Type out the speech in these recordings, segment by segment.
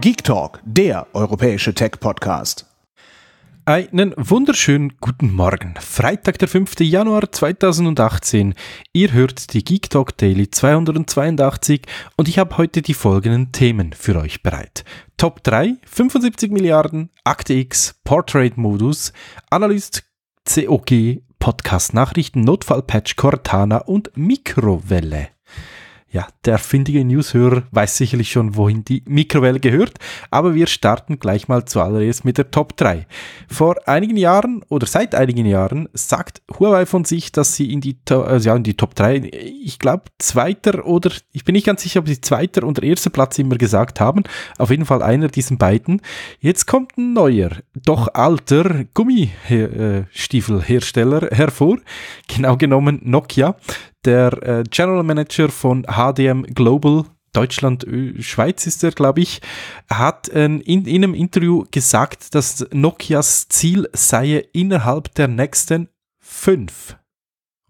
Geek Talk, der europäische Tech-Podcast. Einen wunderschönen guten Morgen. Freitag, der 5. Januar 2018. Ihr hört die Geek Talk Daily 282 und ich habe heute die folgenden Themen für euch bereit. Top 3, 75 Milliarden, Akte X, Portrait Modus, Analyst COG, Podcast Nachrichten, Notfall Patch Cortana und Mikrowelle. Ja, der findige Newshörer weiß sicherlich schon, wohin die Mikrowelle gehört, aber wir starten gleich mal zuallererst mit der Top 3. Vor einigen Jahren oder seit einigen Jahren sagt Huawei von sich, dass sie in die, also ja, in die Top 3, ich glaube, zweiter oder ich bin nicht ganz sicher, ob sie zweiter oder erster Platz immer gesagt haben, auf jeden Fall einer diesen beiden. Jetzt kommt ein neuer, doch alter Gummistiefelhersteller äh, hervor, genau genommen Nokia, der äh, General Manager von HDM Global, Deutschland, Schweiz ist er, glaube ich, hat ähm, in, in, einem Interview gesagt, dass Nokias Ziel sei innerhalb der nächsten fünf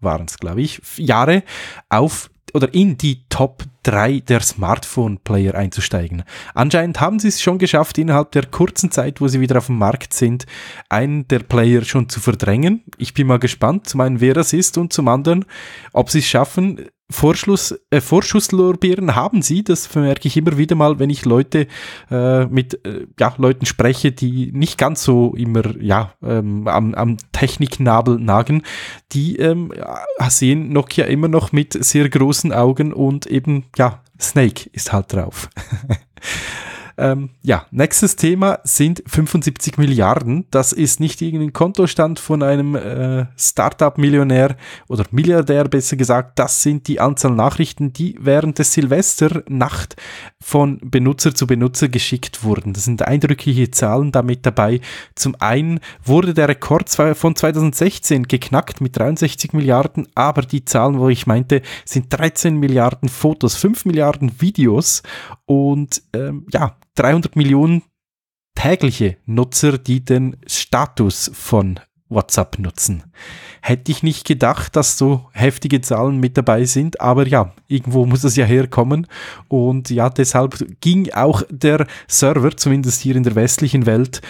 waren es, glaube ich, Jahre auf oder in die Top 3 der Smartphone-Player einzusteigen. Anscheinend haben sie es schon geschafft, innerhalb der kurzen Zeit, wo sie wieder auf dem Markt sind, einen der Player schon zu verdrängen. Ich bin mal gespannt, zum einen, wer das ist und zum anderen, ob sie es schaffen, Vorschluss, äh, Vorschusslorbeeren haben sie. Das merke ich immer wieder mal, wenn ich Leute äh, mit äh, ja, Leuten spreche, die nicht ganz so immer ja, ähm, am, am Techniknabel nagen. Die ähm, sehen Nokia immer noch mit sehr großen Augen und eben, ja, Snake ist halt drauf. Ähm, ja, nächstes Thema sind 75 Milliarden. Das ist nicht irgendein Kontostand von einem äh, Startup-Millionär oder Milliardär, besser gesagt. Das sind die Anzahl Nachrichten, die während des Silvesternacht von Benutzer zu Benutzer geschickt wurden. Das sind eindrückliche Zahlen damit dabei. Zum einen wurde der Rekord von 2016 geknackt mit 63 Milliarden, aber die Zahlen, wo ich meinte, sind 13 Milliarden Fotos, 5 Milliarden Videos und ähm, ja, 300 Millionen tägliche Nutzer, die den Status von WhatsApp nutzen. Hätte ich nicht gedacht, dass so heftige Zahlen mit dabei sind, aber ja, irgendwo muss das ja herkommen. Und ja, deshalb ging auch der Server, zumindest hier in der westlichen Welt,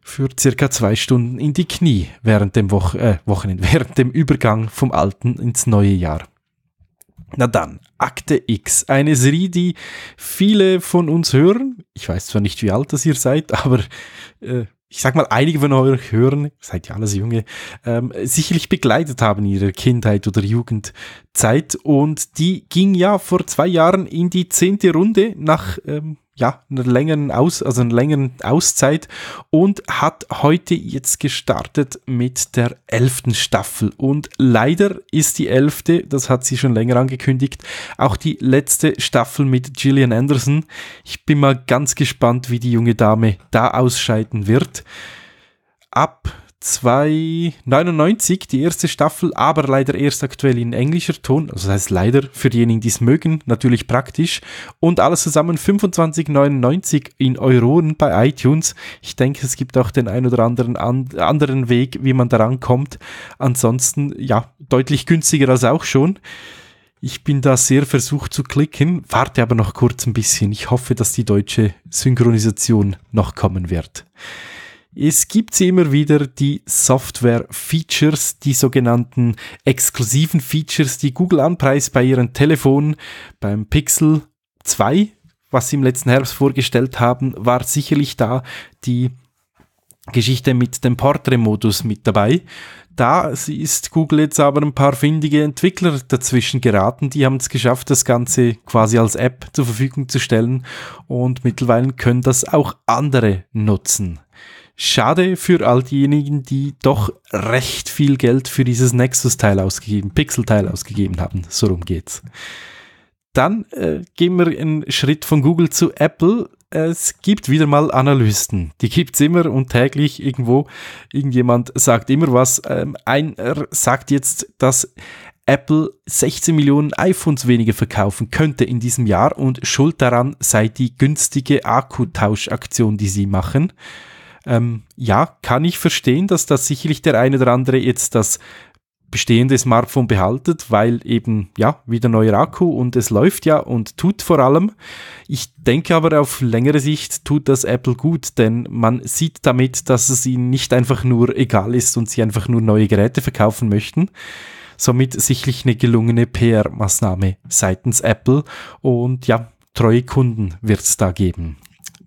für circa zwei Stunden in die Knie während dem Wo äh, Wochenende, während dem Übergang vom alten ins neue Jahr. Na dann, Akte X, eine Serie, die viele von uns hören. Ich weiß zwar nicht, wie alt das ihr seid, aber äh, ich sag mal, einige von euch hören, seid ja alles Junge, ähm, sicherlich begleitet haben in ihrer Kindheit oder Jugendzeit. Und die ging ja vor zwei Jahren in die zehnte Runde nach ähm, ja, eine längeren Aus, also eine längeren Auszeit und hat heute jetzt gestartet mit der elften Staffel. Und leider ist die elfte, das hat sie schon länger angekündigt, auch die letzte Staffel mit Gillian Anderson. Ich bin mal ganz gespannt, wie die junge Dame da ausscheiden wird. Ab 299 die erste Staffel, aber leider erst aktuell in englischer Ton. Also das heißt leider für diejenigen, die es mögen, natürlich praktisch. Und alles zusammen 25,99 in Euronen bei iTunes. Ich denke, es gibt auch den ein oder anderen an, anderen Weg, wie man daran kommt. Ansonsten, ja, deutlich günstiger als auch schon. Ich bin da sehr versucht zu klicken, warte aber noch kurz ein bisschen. Ich hoffe, dass die deutsche Synchronisation noch kommen wird. Es gibt immer wieder die Software-Features, die sogenannten exklusiven Features, die Google anpreist bei ihren Telefonen. Beim Pixel 2, was sie im letzten Herbst vorgestellt haben, war sicherlich da die Geschichte mit dem Portrait-Modus mit dabei. Da ist Google jetzt aber ein paar findige Entwickler dazwischen geraten. Die haben es geschafft, das Ganze quasi als App zur Verfügung zu stellen und mittlerweile können das auch andere nutzen. Schade für all diejenigen, die doch recht viel Geld für dieses Nexus-Teil ausgegeben, Pixel-Teil ausgegeben haben. So rum geht's. Dann äh, gehen wir einen Schritt von Google zu Apple. Es gibt wieder mal Analysten. Die gibt's immer und täglich irgendwo. Irgendjemand sagt immer was. Ähm, einer äh, sagt jetzt, dass Apple 16 Millionen iPhones weniger verkaufen könnte in diesem Jahr und schuld daran sei die günstige Akkutauschaktion, die sie machen. Ähm, ja, kann ich verstehen, dass das sicherlich der eine oder andere jetzt das bestehende Smartphone behaltet, weil eben ja wieder neuer Akku und es läuft ja und tut vor allem. Ich denke aber auf längere Sicht tut das Apple gut, denn man sieht damit, dass es ihnen nicht einfach nur egal ist und sie einfach nur neue Geräte verkaufen möchten. Somit sicherlich eine gelungene PR-Maßnahme seitens Apple und ja, treue Kunden wird es da geben.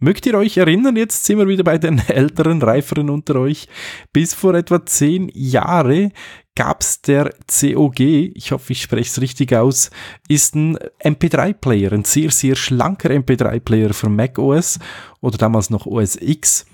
Mögt ihr euch erinnern, jetzt sind wir wieder bei den älteren, reiferen unter euch. Bis vor etwa zehn Jahre gab's der COG, ich hoffe, ich spreche es richtig aus, ist ein MP3-Player, ein sehr, sehr schlanker MP3-Player für macOS oder damals noch OS X.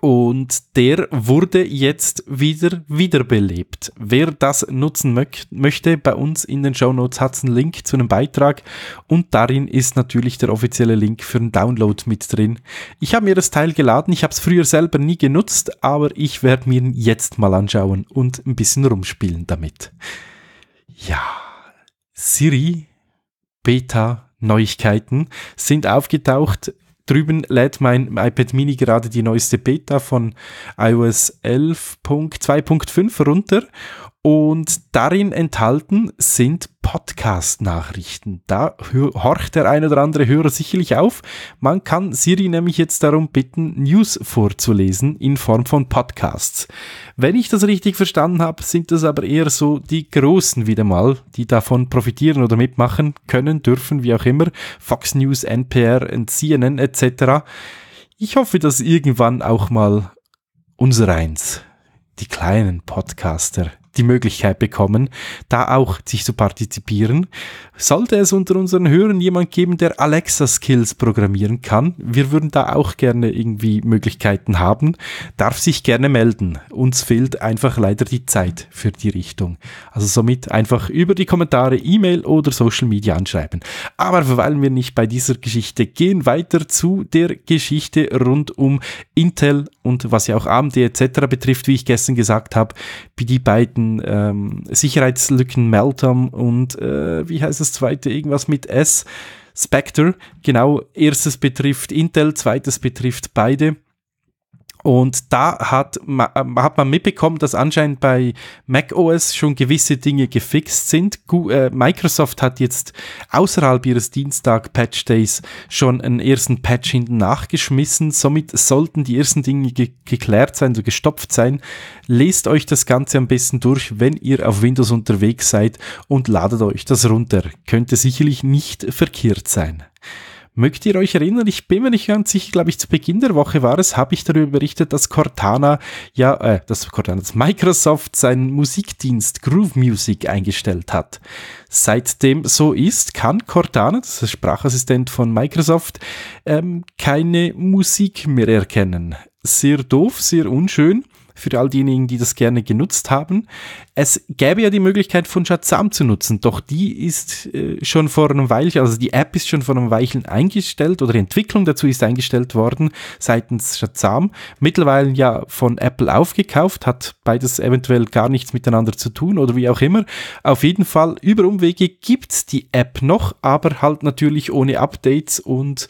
Und der wurde jetzt wieder wiederbelebt. Wer das nutzen mö möchte, bei uns in den Show Notes hat es einen Link zu einem Beitrag und darin ist natürlich der offizielle Link für einen Download mit drin. Ich habe mir das Teil geladen, ich habe es früher selber nie genutzt, aber ich werde mir ihn jetzt mal anschauen und ein bisschen rumspielen damit. Ja, Siri Beta Neuigkeiten sind aufgetaucht Drüben lädt mein iPad Mini gerade die neueste Beta von iOS 11.2.5 runter und darin enthalten sind Podcast-Nachrichten. Da horcht der ein oder andere Hörer sicherlich auf. Man kann Siri nämlich jetzt darum bitten, News vorzulesen in Form von Podcasts. Wenn ich das richtig verstanden habe, sind das aber eher so die Großen wieder mal, die davon profitieren oder mitmachen können, dürfen, wie auch immer. Fox News, NPR, CNN etc. Ich hoffe, dass irgendwann auch mal unsereins, die kleinen Podcaster, die Möglichkeit bekommen, da auch sich zu partizipieren. Sollte es unter unseren Hörern jemand geben, der Alexa-Skills programmieren kann, wir würden da auch gerne irgendwie Möglichkeiten haben, darf sich gerne melden. Uns fehlt einfach leider die Zeit für die Richtung. Also somit einfach über die Kommentare, E-Mail oder Social Media anschreiben. Aber verweilen wir nicht bei dieser Geschichte, gehen weiter zu der Geschichte rund um Intel und was ja auch Abende etc. betrifft, wie ich gestern gesagt habe, wie die beiden ähm, Sicherheitslücken Meltam und äh, wie heißt das zweite, irgendwas mit S, Spectre, genau, erstes betrifft Intel, zweites betrifft beide. Und da hat, äh, hat man mitbekommen, dass anscheinend bei macOS schon gewisse Dinge gefixt sind. Äh, Microsoft hat jetzt außerhalb ihres Dienstag-Patch-Days schon einen ersten Patch hinten nachgeschmissen. Somit sollten die ersten Dinge ge geklärt sein, so also gestopft sein. Lest euch das Ganze am besten durch, wenn ihr auf Windows unterwegs seid und ladet euch das runter. Könnte sicherlich nicht verkehrt sein. Mögt ihr euch erinnern? Ich bin mir nicht ganz sicher, glaube ich, zu Beginn der Woche war es, habe ich darüber berichtet, dass Cortana, ja, äh, dass Cortana, dass Microsoft seinen Musikdienst Groove Music eingestellt hat. Seitdem so ist, kann Cortana, das ist der Sprachassistent von Microsoft, ähm, keine Musik mehr erkennen. Sehr doof, sehr unschön für all diejenigen, die das gerne genutzt haben. Es gäbe ja die Möglichkeit, von Shazam zu nutzen, doch die ist äh, schon vor einem Weilchen, also die App ist schon vor einem Weilchen eingestellt oder die Entwicklung dazu ist eingestellt worden seitens Shazam. Mittlerweile ja von Apple aufgekauft, hat beides eventuell gar nichts miteinander zu tun oder wie auch immer. Auf jeden Fall über Umwege gibt es die App noch, aber halt natürlich ohne Updates und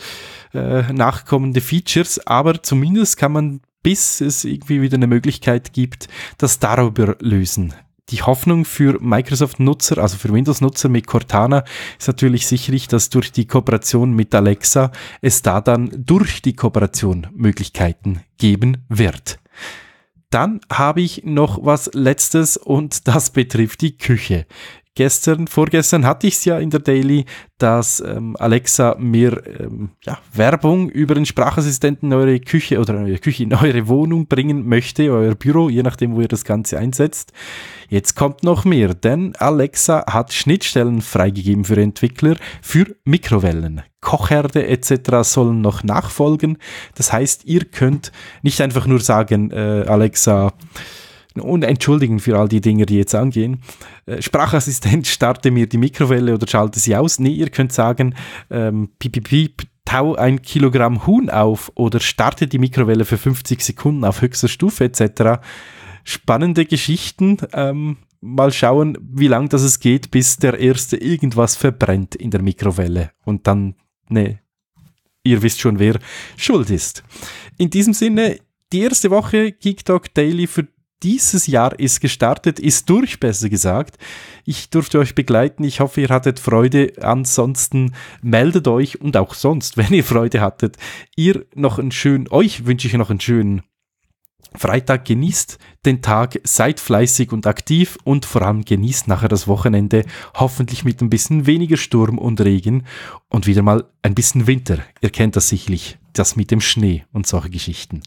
äh, nachkommende Features, aber zumindest kann man bis es irgendwie wieder eine Möglichkeit gibt, das darüber lösen. Die Hoffnung für Microsoft-Nutzer, also für Windows-Nutzer mit Cortana, ist natürlich sicherlich, dass durch die Kooperation mit Alexa es da dann durch die Kooperation Möglichkeiten geben wird. Dann habe ich noch was Letztes und das betrifft die Küche gestern, vorgestern hatte ich es ja in der Daily, dass ähm, Alexa mir ähm, ja, Werbung über den Sprachassistenten in eure Küche oder in eure Küche in eure Wohnung bringen möchte, euer Büro, je nachdem, wo ihr das Ganze einsetzt. Jetzt kommt noch mehr, denn Alexa hat Schnittstellen freigegeben für Entwickler für Mikrowellen. Kochherde etc. sollen noch nachfolgen. Das heißt, ihr könnt nicht einfach nur sagen, äh, Alexa, äh, und entschuldigen für all die Dinge, die jetzt angehen. Äh, Sprachassistent, starte mir die Mikrowelle oder schalte sie aus. Nee, ihr könnt sagen, ähm, piep, piep, piep, tau ein Kilogramm Huhn auf oder starte die Mikrowelle für 50 Sekunden auf höchster Stufe etc. Spannende Geschichten. Ähm, mal schauen, wie lang das es geht, bis der Erste irgendwas verbrennt in der Mikrowelle. Und dann, nee, ihr wisst schon, wer schuld ist. In diesem Sinne, die erste Woche Geek Talk Daily für dieses Jahr ist gestartet, ist durch, besser gesagt. Ich durfte euch begleiten. Ich hoffe, ihr hattet Freude. Ansonsten meldet euch und auch sonst, wenn ihr Freude hattet, ihr noch einen schönen, euch wünsche ich noch einen schönen Freitag. Genießt den Tag, seid fleißig und aktiv und vor allem genießt nachher das Wochenende. Hoffentlich mit ein bisschen weniger Sturm und Regen und wieder mal ein bisschen Winter. Ihr kennt das sicherlich, das mit dem Schnee und solche Geschichten.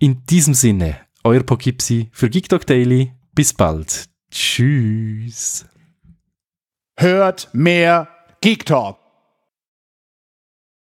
In diesem Sinne, euer Pokipsi für GeekDog Daily. Bis bald. Tschüss. Hört mehr Geek Talk.